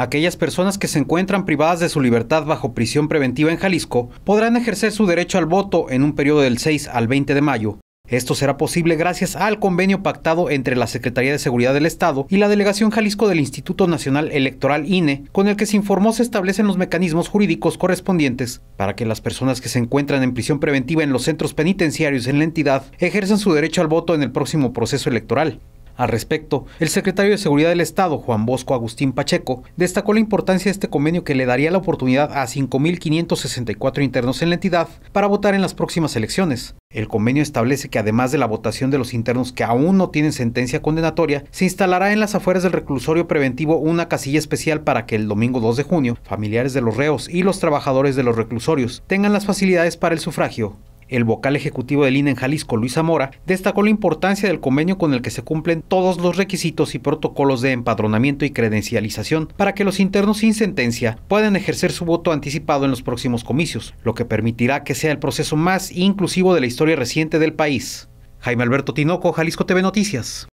Aquellas personas que se encuentran privadas de su libertad bajo prisión preventiva en Jalisco podrán ejercer su derecho al voto en un periodo del 6 al 20 de mayo. Esto será posible gracias al convenio pactado entre la Secretaría de Seguridad del Estado y la Delegación Jalisco del Instituto Nacional Electoral INE, con el que se informó se establecen los mecanismos jurídicos correspondientes para que las personas que se encuentran en prisión preventiva en los centros penitenciarios en la entidad ejerzan su derecho al voto en el próximo proceso electoral. Al respecto, el secretario de Seguridad del Estado, Juan Bosco Agustín Pacheco, destacó la importancia de este convenio que le daría la oportunidad a 5.564 internos en la entidad para votar en las próximas elecciones. El convenio establece que además de la votación de los internos que aún no tienen sentencia condenatoria, se instalará en las afueras del reclusorio preventivo una casilla especial para que el domingo 2 de junio, familiares de los reos y los trabajadores de los reclusorios tengan las facilidades para el sufragio. El vocal ejecutivo del INE en Jalisco, Luis Zamora, destacó la importancia del convenio con el que se cumplen todos los requisitos y protocolos de empadronamiento y credencialización para que los internos sin sentencia puedan ejercer su voto anticipado en los próximos comicios, lo que permitirá que sea el proceso más inclusivo de la historia reciente del país. Jaime Alberto Tinoco, Jalisco TV Noticias.